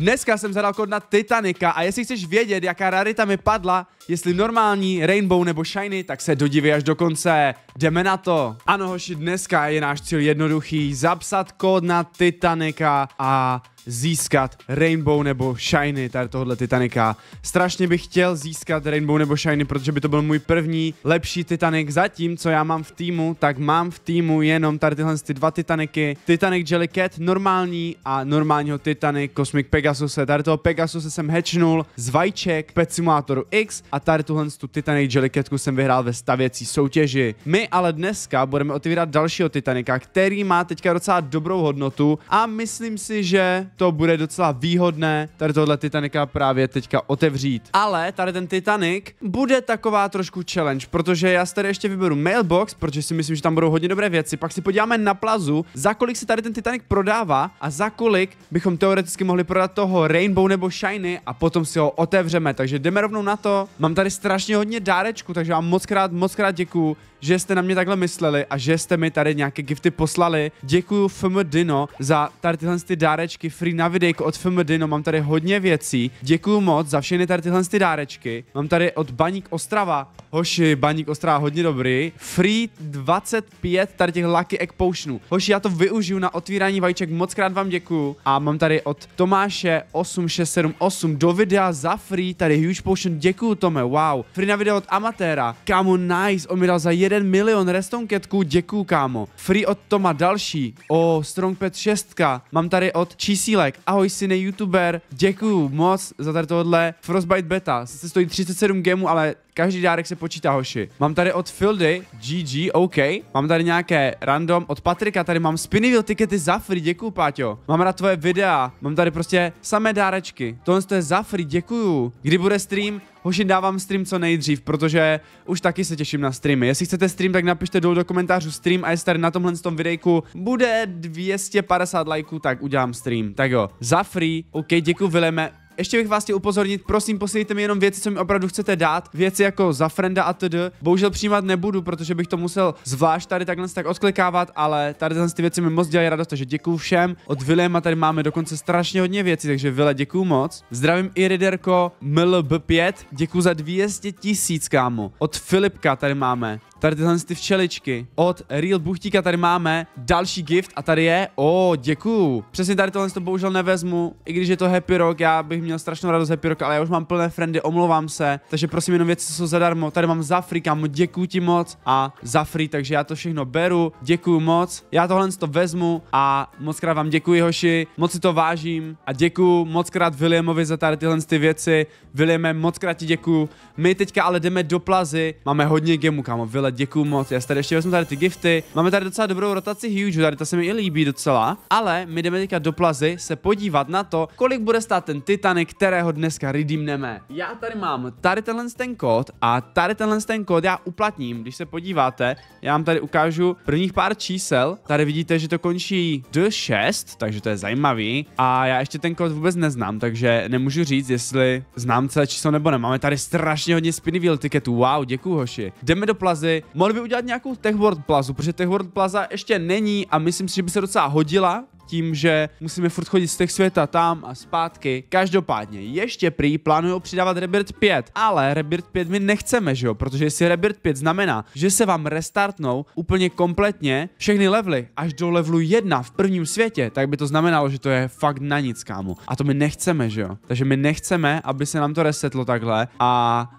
Dneska jsem zadal kód na Titanika a jestli chceš vědět, jaká rarita mi padla, jestli normální, rainbow nebo shiny, tak se dodívej až do konce. Jdeme na to. Ano hoši, dneska je náš cíl jednoduchý, zapsat kód na Titanica a získat Rainbow nebo Shiny tady tohle Titanica. Strašně bych chtěl získat Rainbow nebo Shiny, protože by to byl můj první lepší Titanic. Zatím, co já mám v týmu, tak mám v týmu jenom tady tyhle ty dva Titaniky. Titanic Cat, normální a normálního Titanic Cosmic Pegasus. Tady toho Pegasus jsem hečnul z vajček Pet Simulator X a tady tuhle tu Titanic Jellycatku jsem vyhrál ve stavěcí soutěži. My ale dneska budeme otevírat dalšího Titanika, který má teďka docela dobrou hodnotu a myslím si, že to bude docela výhodné tady tohle Titanika právě teďka otevřít. Ale tady ten Titanic bude taková trošku challenge, protože já si tady ještě vyberu mailbox, protože si myslím, že tam budou hodně dobré věci. Pak si podíváme na plazu, za kolik se tady ten Titanic prodává a za kolik bychom teoreticky mohli prodat toho Rainbow nebo Shiny a potom si ho otevřeme. Takže jdeme rovnou na to. Mám Mám tady strašně hodně dárečku, takže vám moc krát, moc krát děkuju, že jste na mě takhle mysleli a že jste mi tady nějaké gifty poslali. Děkuju FM Dino za tady tyhle ty dárečky, free na videjko od FM Dino, mám tady hodně věcí. Děkuju moc za všechny tady tyhle ty dárečky. Mám tady od Baník Ostrava Hoši, baník ostrá, hodně dobrý. Free 25 tady těch Lucky Egg Potionů. Hoši, já to využiju na otvírání vajíček, moc krát vám děkuju. A mám tady od Tomáše 8678 do videa za free, tady Huge Potion, děkuju Tome, wow. Free na video od Amatéra, kámo, nice, on mi dal za 1 milion restonketku, děkuju kámo. Free od Toma další, o strong pet 6, mám tady od Čísílek, ahoj syne youtuber, děkuju moc za tady tohle. Frostbite Beta, Se stojí 37 gemů, ale každý dárek se počítá, hoši. Mám tady od Fildy, GG, OK. Mám tady nějaké random, od Patrika tady mám Spinnyville tikety za free, děkuju, Páťo. Mám rád tvoje videa, mám tady prostě samé dárečky. Tohle to je za free, děkuju. Kdy bude stream, Hoši, dávám stream co nejdřív, protože už taky se těším na streamy. Jestli chcete stream, tak napište dolů do komentářů stream a jestli tady na tomhle tom videjku bude 250 lajků, tak udělám stream. Tak jo, za free, ok, děkuji Vileme, ještě bych vás chtěl upozornit, prosím, posílejte mi jenom věci, co mi opravdu chcete dát. Věci jako za frenda a td. Bohužel přijímat nebudu, protože bych to musel zvlášť tady takhle tak odklikávat, ale tady ty věci mi moc dělají radost, takže děkuji všem. Od Vilema tady máme dokonce strašně hodně věcí, takže Vile, děkuju moc. Zdravím i Riderko MLB5, děkuji za 200 tisíc, kámo. Od Filipka tady máme Tady tyhle ty včeličky. Od Real Buchtíka tady máme další gift a tady je. O, děkuju. Přesně tady tohle to bohužel nevezmu, i když je to Happy Rock, já bych měl strašnou radost Happy Rock, ale já už mám plné friendy, omlouvám se. Takže prosím jenom věci, co jsou zadarmo. Tady mám free, kámo, děkuju ti moc a Zafri, takže já to všechno beru, děkuju moc. Já tohle to vezmu a moc krát vám děkuji, hoši, moc si to vážím a děkuju moc krát Williamovi za tady tyhle ty věci. Williame, moc krát ti děkuju. My teďka ale jdeme do plazy, máme hodně gemu, kámo, vyle hele, děkuji moc. Já tady ještě vezmu tady ty gifty. Máme tady docela dobrou rotaci huge, tady to se mi i líbí docela. Ale my jdeme teďka do Plazy se podívat na to, kolik bude stát ten Titanic, kterého dneska redeemneme. Já tady mám tady tenhle ten kód a tady tenhle ten kód já uplatním. Když se podíváte, já vám tady ukážu prvních pár čísel. Tady vidíte, že to končí D6, takže to je zajímavý. A já ještě ten kód vůbec neznám, takže nemůžu říct, jestli znám celé číslo nebo ne. Máme tady strašně hodně spinny wheel tiketů. Wow, děkuji hoši. Jdeme do Plazy, Mohli by udělat nějakou Tech World Plazu, protože Tech World Plaza ještě není a myslím si, že by se docela hodila tím, že musíme furt chodit z těch světa tam a zpátky. Každopádně, ještě prý plánuju přidávat Rebirth 5, ale Rebirth 5 my nechceme, že jo? Protože jestli Rebirth 5 znamená, že se vám restartnou úplně kompletně všechny levely až do levelu 1 v prvním světě, tak by to znamenalo, že to je fakt na nic, kámo. A to my nechceme, že jo? Takže my nechceme, aby se nám to resetlo takhle a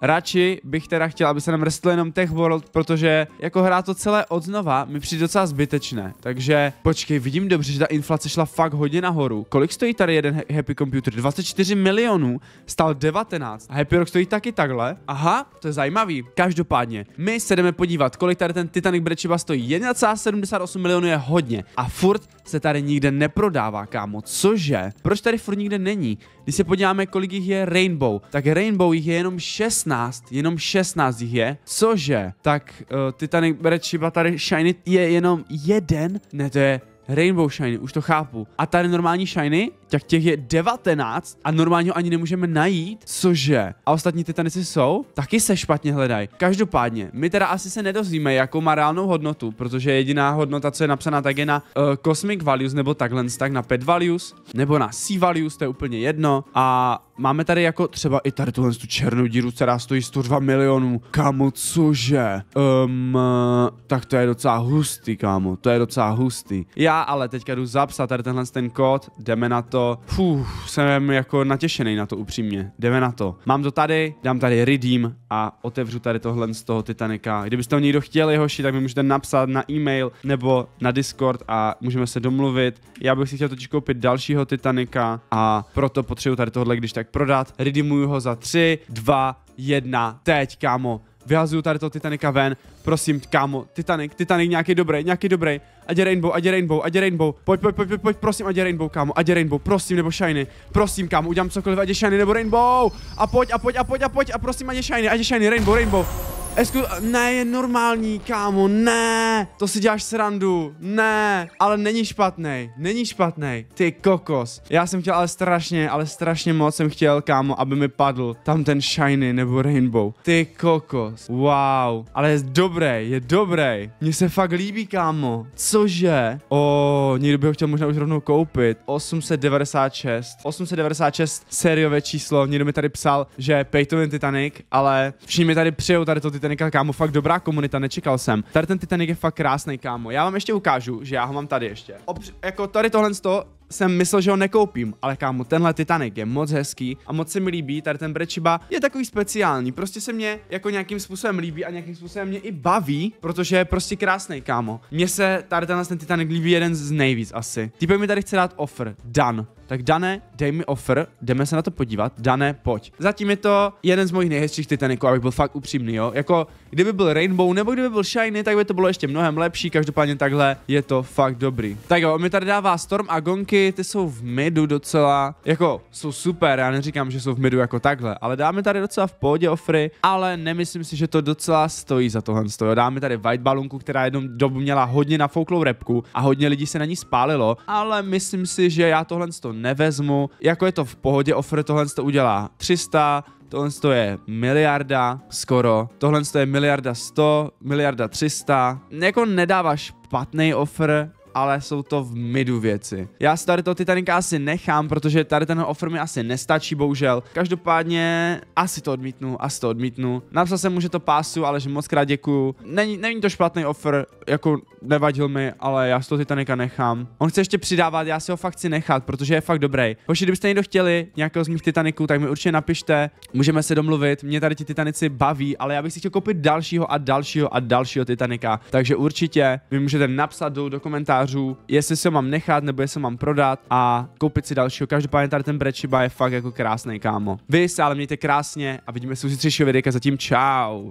radši bych teda chtěl, aby se nám resetlo jenom Tech World, protože jako hrát to celé odznova mi přijde docela zbytečné. Takže počkej, vidím dobře, že ta inflace inflace šla fakt hodně nahoru. Kolik stojí tady jeden Happy Computer? 24 milionů, stál 19. A Happy Rock stojí taky takhle. Aha, to je zajímavý. Každopádně, my se jdeme podívat, kolik tady ten Titanic Brečiba stojí. 1,78 milionů je hodně. A furt se tady nikde neprodává, kámo. Cože? Proč tady furt nikde není? Když se podíváme, kolik jich je Rainbow, tak Rainbow jich je jenom 16, jenom 16 jich je. Cože? Tak uh, Titanic Brečiba tady Shiny je jenom jeden? Ne, to je Rainbow Shiny, už to chápu. A tady normální Shiny, tak těch je 19 a normálně ho ani nemůžeme najít, cože? A ostatní Titanici jsou? Taky se špatně hledají. Každopádně, my teda asi se nedozvíme, jakou má reálnou hodnotu, protože jediná hodnota, co je napsaná, tak je na uh, Cosmic Values nebo takhle, tak na Pet Values, nebo na Sea Values, to je úplně jedno. A máme tady jako třeba i tady tuhle tu černou díru, která stojí 102 milionů. Kámo, cože? Um, tak to je docela hustý, kámo, to je docela hustý. Já ale teďka jdu zapsat tady tenhle ten kód, jdeme na to. Fuh, jsem jako natěšený na to upřímně, jdeme na to. Mám to tady, dám tady redeem a otevřu tady tohle z toho Titanika. Kdybyste to někdo chtěl, hoši, tak mi můžete napsat na e-mail nebo na Discord a můžeme se domluvit. Já bych si chtěl totiž koupit dalšího Titanika a proto potřebuji tady tohle když tak prodat. Redimuju ho za 3, 2, 1, teď, kámo vyhazuju tady to Titanika ven, prosím, kámo, Titanic, Titanic nějaký dobrý, nějaký dobrý, ať je Rainbow, ať je Rainbow, ať je Rainbow, pojď, pojď, pojď, pojď, prosím, ať je Rainbow, kámo, ať je Rainbow, prosím, nebo Shiny, prosím, kámo, udělám cokoliv, ať je Shiny nebo Rainbow, a pojď, a pojď, a pojď, a pojď, a prosím, ať je Shiny, ať je Shiny, Rainbow, Rainbow, Esku, ne, je normální, kámo, ne, to si děláš srandu, ne, ale není špatný, není špatný, ty kokos. Já jsem chtěl ale strašně, ale strašně moc jsem chtěl, kámo, aby mi padl tam ten shiny nebo rainbow. Ty kokos, wow, ale je dobrý, je dobrý, mně se fakt líbí, kámo, cože? O, někdo by ho chtěl možná už rovnou koupit, 896, 896 sériové číslo, někdo mi tady psal, že Peyton Titanic, ale všichni mi tady přijou tady to Titanic Titanica, kámo, fakt dobrá komunita, nečekal jsem. Tady ten Titanic je fakt krásný, kámo. Já vám ještě ukážu, že já ho mám tady ještě. Obř- jako tady tohle to jsem myslel, že ho nekoupím, ale kámo, tenhle Titanic je moc hezký a moc se mi líbí, tady ten Brečiba je takový speciální, prostě se mě jako nějakým způsobem líbí a nějakým způsobem mě i baví, protože je prostě krásný, kámo. Mně se tady tenhle ten Titanic líbí jeden z nejvíc asi. Týpek mi tady chce dát offer, Dan. Tak Dane, dej mi offer, jdeme se na to podívat. Dane, pojď. Zatím je to jeden z mojich nejhezčích titaniků. abych byl fakt upřímný, jo. Jako kdyby byl Rainbow nebo kdyby byl Shiny, tak by to bylo ještě mnohem lepší, každopádně takhle je to fakt dobrý. Tak jo, on mi tady dává Storm a Gonky, ty jsou v midu docela, jako jsou super, já neříkám, že jsou v midu jako takhle, ale dáme tady docela v pohodě ofry, ale nemyslím si, že to docela stojí za tohle. Jo. Dáme tady White balunku, která jednou dobu měla hodně nafouklou repku a hodně lidí se na ní spálilo, ale myslím si, že já tohle to nevezmu. Jako je to v pohodě offer, tohle to udělá 300, tohle je miliarda skoro, tohle je miliarda 100, miliarda 300, jako nedáváš špatný offer, ale jsou to v midu věci. Já si tady to Titanic asi nechám, protože tady ten offer mi asi nestačí, bohužel. Každopádně asi to odmítnu, asi to odmítnu. Napsal jsem mu, že to pásu, ale že moc krát děkuju. Není, není to špatný offer, jako nevadil mi, ale já si to Titanica nechám. On chce ještě přidávat, já si ho fakt chci nechat, protože je fakt dobrý. Hoši, kdybyste někdo chtěli nějakého z mých Titaniků, tak mi určitě napište, můžeme se domluvit. Mě tady ti Titanici baví, ale já bych si chtěl koupit dalšího a dalšího a dalšího Titanika. Takže určitě mi můžete napsat do komentářů komentářů, jestli si ho mám nechat nebo jestli ho mám prodat a koupit si dalšího. Každopádně tady ten Brečiba je fakt jako krásný, kámo. Vy se ale mějte krásně a vidíme se u zítřejšího videa, zatím čau.